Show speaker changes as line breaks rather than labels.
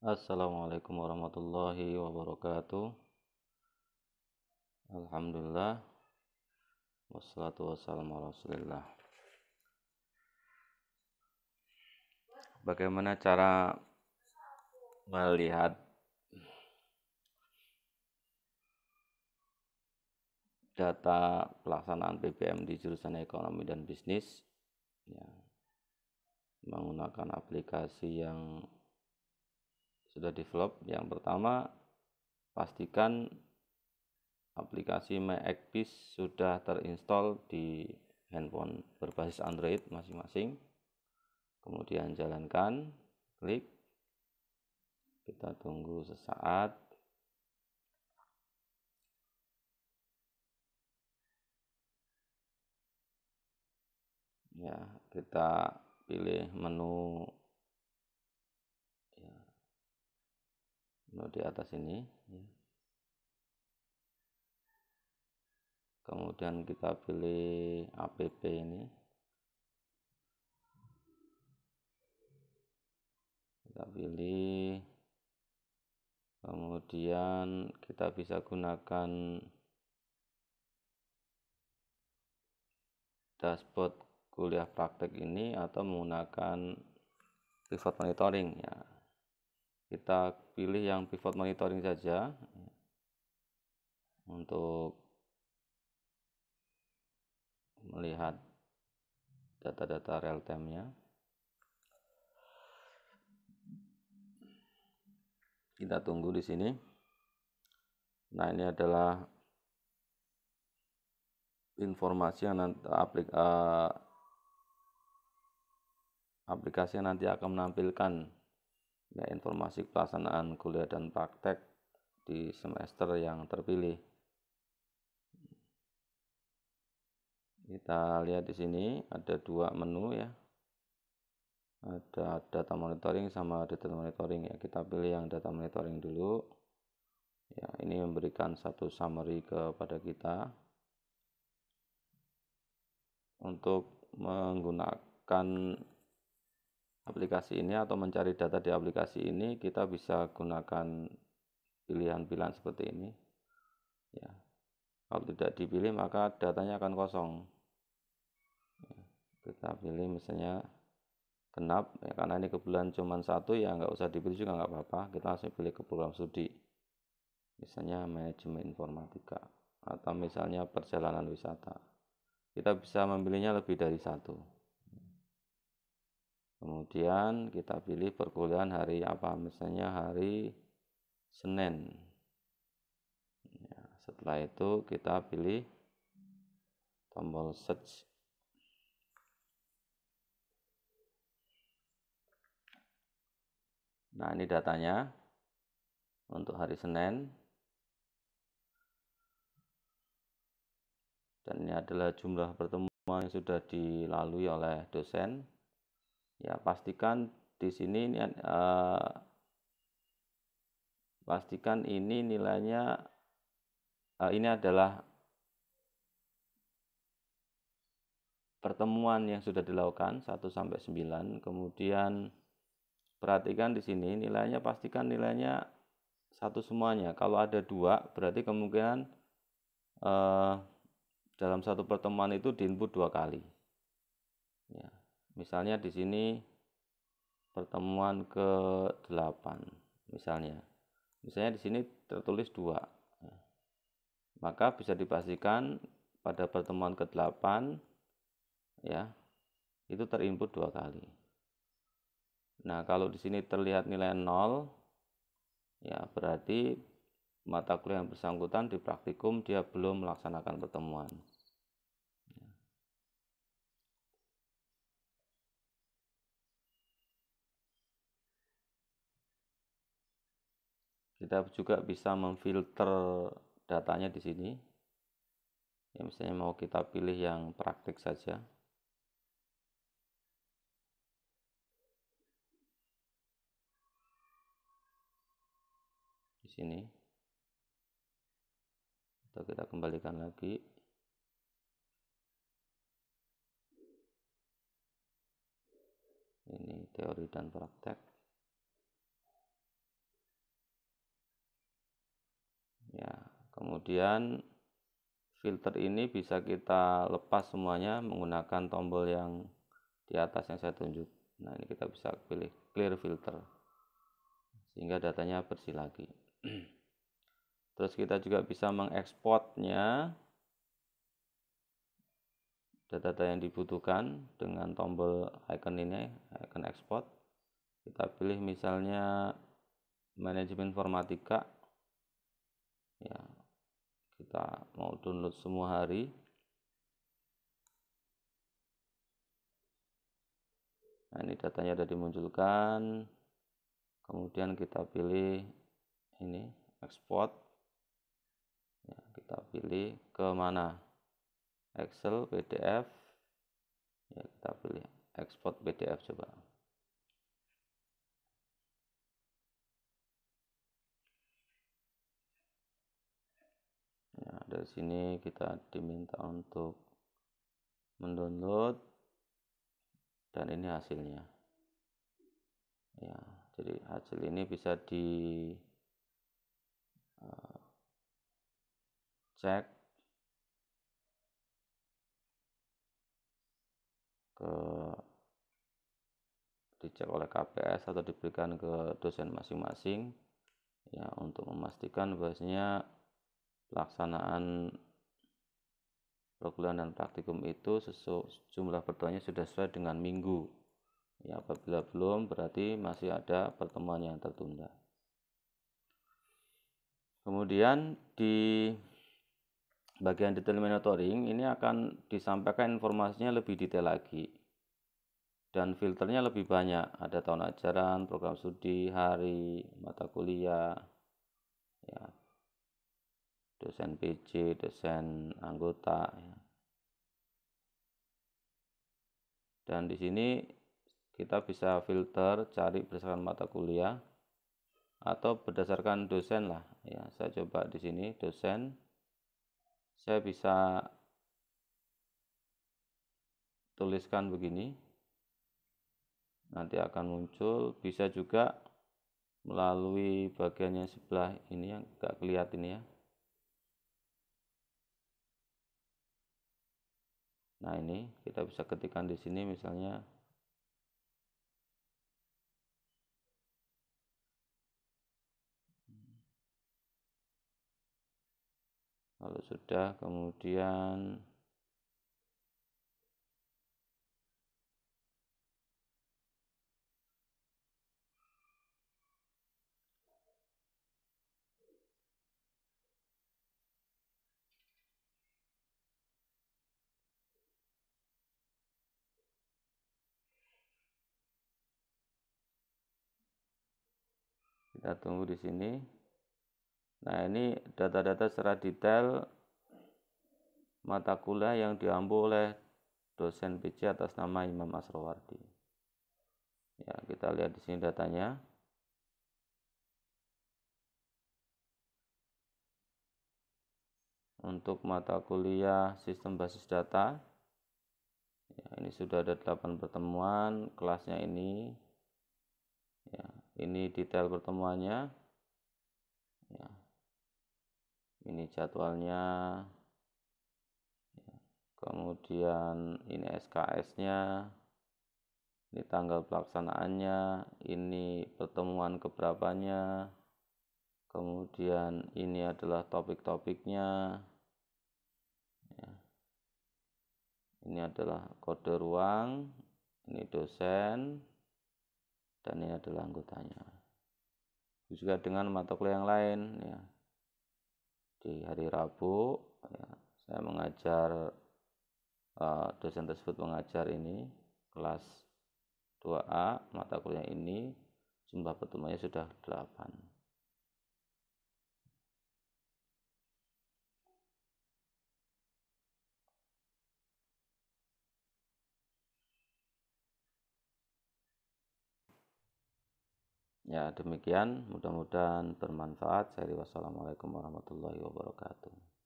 Assalamualaikum warahmatullahi wabarakatuh Alhamdulillah Wassalatu wassalamu rasulillah Bagaimana cara melihat data pelaksanaan BBM di jurusan ekonomi dan bisnis ya, menggunakan aplikasi yang sudah develop yang pertama pastikan aplikasi MyActis sudah terinstall di handphone berbasis Android masing-masing kemudian jalankan klik kita tunggu sesaat ya kita pilih menu untuk nah, di atas ini ya. kemudian kita pilih app ini kita pilih kemudian kita bisa gunakan dashboard kuliah praktek ini atau menggunakan pivot monitoring ya kita pilih yang pivot monitoring saja untuk melihat data-data real time-nya. Kita tunggu di sini. Nah, ini adalah informasi yang nanti aplik, uh, aplikasi yang nanti akan menampilkan ya, informasi pelaksanaan kuliah dan praktek di semester yang terpilih. Kita lihat di sini ada dua menu ya. Ada data monitoring sama data monitoring ya. Kita pilih yang data monitoring dulu. Ya, ini memberikan satu summary kepada kita. Untuk menggunakan aplikasi ini atau mencari data di aplikasi ini kita bisa gunakan pilihan-pilihan seperti ini ya kalau tidak dipilih maka datanya akan kosong ya, kita pilih misalnya genap ya karena ini kebetulan cuma satu ya nggak usah dipilih juga nggak apa-apa kita langsung pilih ke program studi misalnya manajemen informatika atau misalnya perjalanan wisata kita bisa memilihnya lebih dari satu Kemudian kita pilih perkuliahan hari apa, misalnya hari Senin. Ya, setelah itu kita pilih tombol search. Nah, ini datanya untuk hari Senin. Dan ini adalah jumlah pertemuan yang sudah dilalui oleh dosen ya pastikan di sini ini eh, pastikan ini nilainya eh, ini adalah pertemuan yang sudah dilakukan 1 sampai 9 kemudian perhatikan di sini nilainya pastikan nilainya satu semuanya kalau ada dua berarti kemungkinan eh, dalam satu pertemuan itu diinput dua kali ya Misalnya di sini pertemuan ke-8 misalnya. Misalnya di sini tertulis 2. Maka bisa dipastikan pada pertemuan ke-8 ya, itu terinput dua kali. Nah, kalau di sini terlihat nilai nol, ya berarti mata kuliah yang bersangkutan di praktikum dia belum melaksanakan pertemuan. kita juga bisa memfilter datanya di sini ya misalnya mau kita pilih yang praktik saja di sini atau kita kembalikan lagi ini teori dan praktek ya kemudian filter ini bisa kita lepas semuanya menggunakan tombol yang di atas yang saya tunjuk nah ini kita bisa pilih clear filter sehingga datanya bersih lagi terus kita juga bisa mengekspornya data-data yang dibutuhkan dengan tombol icon ini icon export kita pilih misalnya manajemen informatika kita mau download semua hari nah ini datanya sudah dimunculkan kemudian kita pilih ini export ya, kita pilih ke mana Excel PDF ya kita pilih export PDF coba Nah, dari sini kita diminta untuk mendownload dan ini hasilnya ya jadi hasil ini bisa di uh, cek ke dicek oleh KPS atau diberikan ke dosen masing-masing ya untuk memastikan bahwasanya pelaksanaan perkuliahan dan praktikum itu sesuai jumlah pertemuannya sudah sesuai dengan minggu. Ya, apabila belum berarti masih ada pertemuan yang tertunda. Kemudian di bagian detail monitoring ini akan disampaikan informasinya lebih detail lagi dan filternya lebih banyak ada tahun ajaran program studi hari mata kuliah ya dosen PJ, dosen anggota. Ya. Dan di sini kita bisa filter cari berdasarkan mata kuliah atau berdasarkan dosen lah ya saya coba di sini dosen saya bisa tuliskan begini nanti akan muncul bisa juga melalui bagian yang sebelah ini yang tidak kelihatan ini ya Nah, ini kita bisa ketikkan di sini misalnya Kalau sudah kemudian kita tunggu di sini nah ini data-data secara detail mata kuliah yang diambil oleh dosen PC atas nama Imam Asrowardi ya kita lihat di sini datanya untuk mata kuliah sistem basis data ya, ini sudah ada 8 pertemuan kelasnya ini ya, ini detail pertemuannya ya. ini jadwalnya ya. kemudian ini SKS nya ini tanggal pelaksanaannya ini pertemuan keberapanya kemudian ini adalah topik-topiknya ya. ini adalah kode ruang ini dosen dan ini adalah anggotanya. Juga dengan mata kuliah yang lain ya. Di hari Rabu ya, saya mengajar uh, dosen tersebut mengajar ini kelas 2A mata kuliah ini jumlah pertemuannya sudah 8. Ya, demikian. Mudah-mudahan bermanfaat. Saya wassalamualaikum warahmatullahi wabarakatuh.